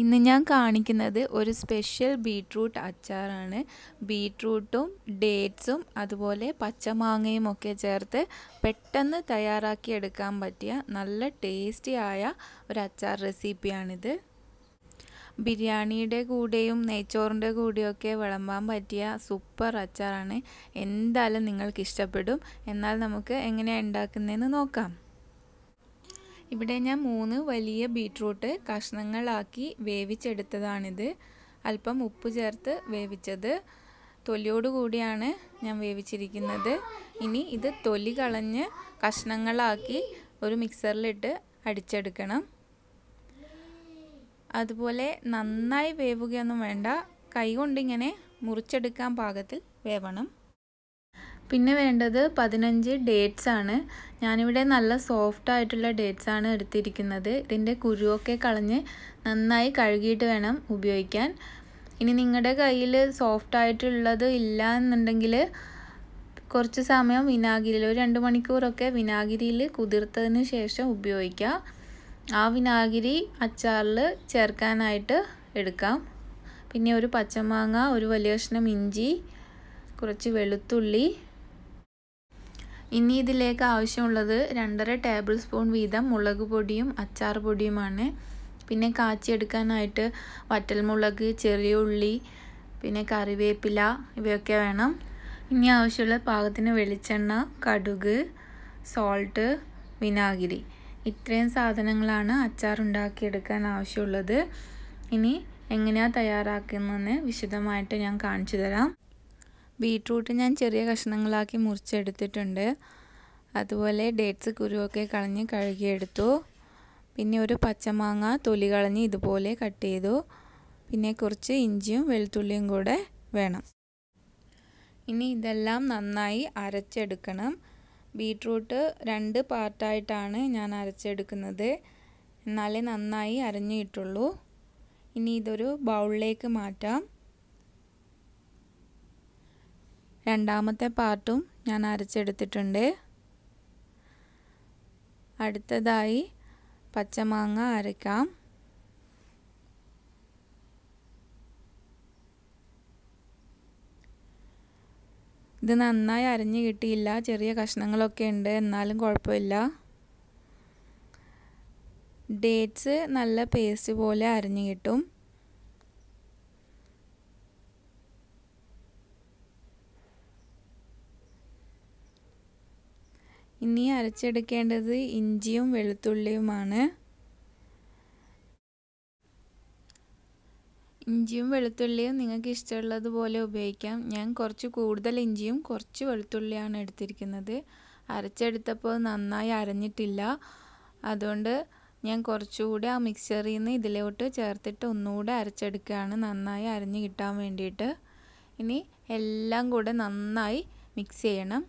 ഇന്ന് ഞാൻ കാണിക്കുന്നത് ഒരു സ്പെഷ്യൽ ബീട്രൂട്ട് അച്ചാറാണ് ബീട്രൂട്ടും ഡേറ്റ്സും അതുപോലെ പച്ചമാങ്ങയും ഒക്കെ ചേർത്ത് പെട്ടെന്ന് തയ്യാറാക്കി എടുക്കാൻ പറ്റിയ നല്ല ടേസ്റ്റിയായ ഒരു അച്ചാർ റെസിപ്പിയാണിത് ബിരിയാണിയുടെ കൂടെയും നെയ്ച്ചോറിൻ്റെ കൂടെയൊക്കെ വിളമ്പാൻ പറ്റിയ സൂപ്പർ അച്ചാറാണ് എന്തായാലും നിങ്ങൾക്ക് ഇഷ്ടപ്പെടും എന്നാൽ നമുക്ക് എങ്ങനെയാണ് ഉണ്ടാക്കുന്നതെന്ന് നോക്കാം ഇവിടെ ഞാൻ മൂന്ന് വലിയ ബീട്രൂട്ട് കഷ്ണങ്ങളാക്കി വേവിച്ചെടുത്തതാണിത് അല്പം ഉപ്പ് ചേർത്ത് വേവിച്ചത് തൊലിയോടുകൂടിയാണ് ഞാൻ വേവിച്ചിരിക്കുന്നത് ഇനി ഇത് തൊലി കളഞ്ഞ് കഷ്ണങ്ങളാക്കി ഒരു മിക്സറിലിട്ട് അടിച്ചെടുക്കണം അതുപോലെ നന്നായി വേവുകയൊന്നും വേണ്ട കൈകൊണ്ടിങ്ങനെ മുറിച്ചെടുക്കാൻ പാകത്തിൽ വേവണം പിന്നെ വേണ്ടത് പതിനഞ്ച് ഡേറ്റ്സ് ആണ് ഞാനിവിടെ നല്ല സോഫ്റ്റ് ആയിട്ടുള്ള ഡേറ്റ്സ് ആണ് എടുത്തിരിക്കുന്നത് ഇതിൻ്റെ കുരുവൊക്കെ കളഞ്ഞ് നന്നായി കഴുകിയിട്ട് വേണം ഉപയോഗിക്കാൻ ഇനി നിങ്ങളുടെ കയ്യിൽ സോഫ്റ്റ് ആയിട്ടുള്ളത് ഇല്ല എന്നുണ്ടെങ്കിൽ കുറച്ച് സമയം വിനാഗിരിയിൽ ഒരു രണ്ട് മണിക്കൂറൊക്കെ വിനാഗിരിയിൽ കുതിർത്തതിന് ശേഷം ഉപയോഗിക്കാം ആ വിനാഗിരി അച്ചാറിൽ ചേർക്കാനായിട്ട് എടുക്കാം പിന്നെ ഒരു പച്ചമാങ്ങ ഒരു വലിയ കഷ്ണം ഇഞ്ചി കുറച്ച് വെളുത്തുള്ളി ഇനി ഇതിലേക്ക് ആവശ്യമുള്ളത് രണ്ടര ടേബിൾ സ്പൂൺ വീതം മുളക് പൊടിയും അച്ചാർ പൊടിയുമാണ് പിന്നെ കാച്ചിയെടുക്കാനായിട്ട് വറ്റൽമുളക് ചെറിയ ഉള്ളി പിന്നെ കറിവേപ്പില ഇവയൊക്കെ വേണം ഇനി ആവശ്യമുള്ള പാകത്തിന് വെളിച്ചെണ്ണ കടുക് സോൾട്ട് വിനാഗിരി ഇത്രയും സാധനങ്ങളാണ് അച്ചാർ ഉണ്ടാക്കിയെടുക്കാൻ ആവശ്യമുള്ളത് ഇനി എങ്ങനെയാണ് തയ്യാറാക്കുന്നതെന്ന് വിശദമായിട്ട് ഞാൻ കാണിച്ചു തരാം ബീട്രൂട്ട് ഞാൻ ചെറിയ കഷ്ണങ്ങളാക്കി മുറിച്ചെടുത്തിട്ടുണ്ട് അതുപോലെ ഡേറ്റ്സ് കുരുവൊക്കെ കളഞ്ഞ് കഴുകിയെടുത്തു പിന്നെ ഒരു പച്ചമാങ്ങ തൊലി കളഞ്ഞ് ഇതുപോലെ കട്ട് ചെയ്തു പിന്നെ കുറച്ച് ഇഞ്ചിയും വെളുത്തുള്ളിയും കൂടെ വേണം ഇനി ഇതെല്ലാം നന്നായി അരച്ചെടുക്കണം ബീട്രൂട്ട് രണ്ട് പാർട്ടായിട്ടാണ് ഞാൻ അരച്ചെടുക്കുന്നത് എന്നാലേ നന്നായി അരഞ്ഞിട്ടുള്ളൂ ഇനി ഇതൊരു ബൗളിലേക്ക് മാറ്റാം രണ്ടാമത്തെ പാർട്ടും ഞാൻ അരച്ചെടുത്തിട്ടുണ്ട് അടുത്തതായി പച്ചമാങ്ങ അരക്കാം ഇത് നന്നായി അരഞ്ഞു കിട്ടിയില്ല ചെറിയ കഷ്ണങ്ങളൊക്കെ ഉണ്ട് എന്നാലും കുഴപ്പമില്ല ഡേറ്റ്സ് നല്ല പേസ്റ്റ് പോലെ അരഞ്ഞു കിട്ടും ഇനി അരച്ചെടുക്കേണ്ടത് ഇഞ്ചിയും വെളുത്തുള്ളിയുമാണ് ഇഞ്ചിയും വെളുത്തുള്ളിയും നിങ്ങൾക്ക് ഇഷ്ടമുള്ളതുപോലെ ഉപയോഗിക്കാം ഞാൻ കുറച്ച് കൂടുതൽ ഇഞ്ചിയും കുറച്ച് വെളുത്തുള്ളിയാണ് എടുത്തിരിക്കുന്നത് അരച്ചെടുത്തപ്പോൾ നന്നായി അരഞ്ഞിട്ടില്ല അതുകൊണ്ട് ഞാൻ കുറച്ചുകൂടി ആ മിക്സറിൽ നിന്ന് ഇതിലോട്ട് ചേർത്തിട്ട് ഒന്നുകൂടെ അരച്ചെടുക്കുകയാണ് നന്നായി അരഞ്ഞ് കിട്ടാൻ വേണ്ടിയിട്ട് ഇനി എല്ലാം കൂടെ നന്നായി മിക്സ് ചെയ്യണം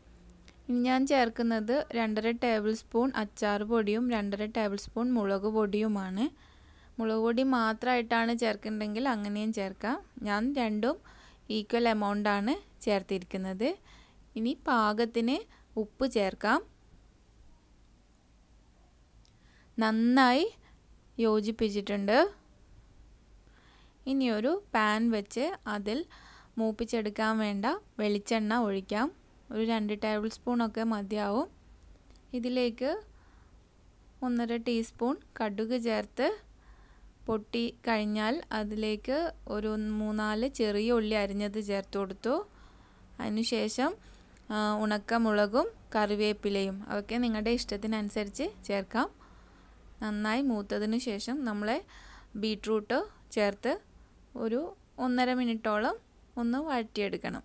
ഇനി ഞാൻ ചേർക്കുന്നത് രണ്ടര ടേബിൾ സ്പൂൺ അച്ചാർ പൊടിയും രണ്ടര ടേബിൾ സ്പൂൺ മുളക് പൊടിയുമാണ് മുളക് പൊടി മാത്രമായിട്ടാണ് ചേർക്കുന്നുണ്ടെങ്കിൽ അങ്ങനെയും ചേർക്കാം ഞാൻ രണ്ടും ഈക്വൽ എമൗണ്ടാണ് ചേർത്തിരിക്കുന്നത് ഇനി പാകത്തിന് ഉപ്പ് ചേർക്കാം നന്നായി യോജിപ്പിച്ചിട്ടുണ്ട് ഇനിയൊരു പാൻ വെച്ച് അതിൽ മൂപ്പിച്ചെടുക്കാൻ വേണ്ട വെളിച്ചെണ്ണ ഒഴിക്കാം ഒരു രണ്ട് ടേബിൾ സ്പൂണൊക്കെ മതിയാവും ഇതിലേക്ക് ഒന്നര ടീസ്പൂൺ കടുക് ചേർത്ത് പൊട്ടി കഴിഞ്ഞാൽ അതിലേക്ക് ഒരു മൂന്നാല് ചെറിയ ഉള്ളി അരിഞ്ഞത് ചേർത്ത് കൊടുത്തു അതിനുശേഷം ഉണക്കമുളകും കറിവേപ്പിലയും അതൊക്കെ നിങ്ങളുടെ ഇഷ്ടത്തിനനുസരിച്ച് ചേർക്കാം നന്നായി മൂത്തതിന് ശേഷം നമ്മളെ ബീട്രൂട്ട് ചേർത്ത് ഒരു ഒന്നര മിനിറ്റോളം ഒന്ന് വഴറ്റിയെടുക്കണം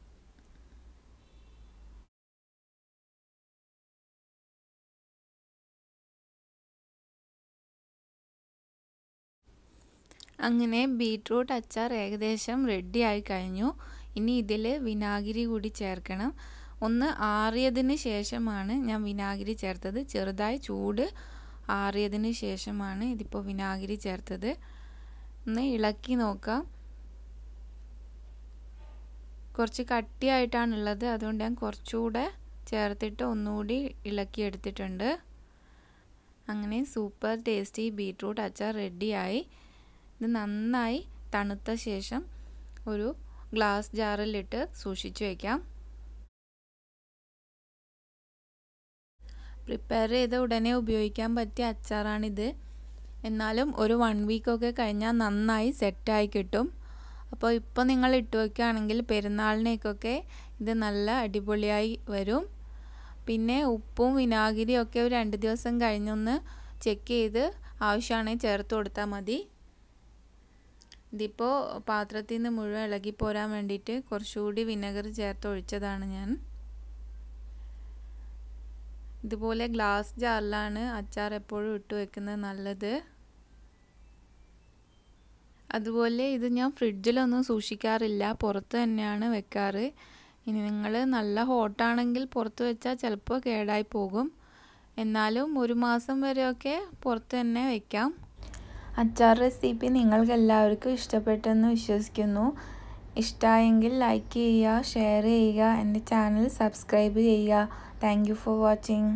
അങ്ങനെ ബീട്രൂട്ട് അച്ചാർ ഏകദേശം റെഡി ആയി കഴിഞ്ഞു ഇനി ഇതിൽ വിനാഗിരി കൂടി ചേർക്കണം ഒന്ന് ആറിയതിന് ശേഷമാണ് ഞാൻ വിനാഗിരി ചേർത്തത് ചെറുതായി ചൂട് ആറിയതിന് ശേഷമാണ് ഇതിപ്പോൾ വിനാഗിരി ചേർത്തത് ഒന്ന് ഇളക്കി നോക്കാം കുറച്ച് കട്ടിയായിട്ടാണുള്ളത് അതുകൊണ്ട് ഞാൻ കുറച്ചുകൂടെ ചേർത്തിട്ട് ഒന്നുകൂടി ഇളക്കിയെടുത്തിട്ടുണ്ട് അങ്ങനെ സൂപ്പർ ടേസ്റ്റി ബീട്രൂട്ട് അച്ചാർ റെഡിയായി ഇത് നന്നായി തണുത്ത ശേഷം ഒരു ഗ്ലാസ് ജാറിലിട്ട് സൂക്ഷിച്ചു വയ്ക്കാം പ്രിപ്പയർ ചെയ്ത ഉടനെ ഉപയോഗിക്കാൻ പറ്റിയ അച്ചാറാണിത് എന്നാലും ഒരു വൺ വീക്കൊക്കെ കഴിഞ്ഞാൽ നന്നായി സെറ്റായി കിട്ടും അപ്പോൾ ഇപ്പോൾ നിങ്ങൾ ഇട്ട് വയ്ക്കുകയാണെങ്കിൽ പെരുന്നാളിനേക്കൊക്കെ ഇത് നല്ല അടിപൊളിയായി വരും പിന്നെ ഉപ്പും ഒക്കെ ഒരു രണ്ട് ദിവസം കഴിഞ്ഞൊന്ന് ചെക്ക് ചെയ്ത് ആവശ്യമാണെങ്കിൽ ചേർത്ത് കൊടുത്താൽ മതി ഇതിപ്പോൾ പാത്രത്തിൽ നിന്ന് മുഴുവൻ ഇളകി പോരാൻ വേണ്ടിയിട്ട് കുറച്ചുകൂടി വിനെഗർ ചേർത്ത് ഒഴിച്ചതാണ് ഞാൻ ഇതുപോലെ ഗ്ലാസ് ജാറിലാണ് അച്ചാർ എപ്പോഴും ഇട്ട് വെക്കുന്നത് നല്ലത് അതുപോലെ ഇത് ഞാൻ ഫ്രിഡ്ജിലൊന്നും സൂക്ഷിക്കാറില്ല പുറത്ത് തന്നെയാണ് വെക്കാറ് ഇനി നിങ്ങൾ നല്ല ഹോട്ടാണെങ്കിൽ പുറത്ത് വെച്ചാൽ ചിലപ്പോൾ കേടായി പോകും എന്നാലും ഒരു മാസം വരെയൊക്കെ പുറത്ത് തന്നെ വയ്ക്കാം അച്ചാർ റെസിപ്പി നിങ്ങൾക്ക് എല്ലാവർക്കും ഇഷ്ടപ്പെട്ടെന്ന് വിശ്വസിക്കുന്നു ഇഷ്ടമായെങ്കിൽ ലൈക്ക് ചെയ്യുക ഷെയർ ചെയ്യുക എൻ്റെ ചാനൽ സബ്സ്ക്രൈബ് ചെയ്യുക താങ്ക് ഫോർ വാച്ചിങ്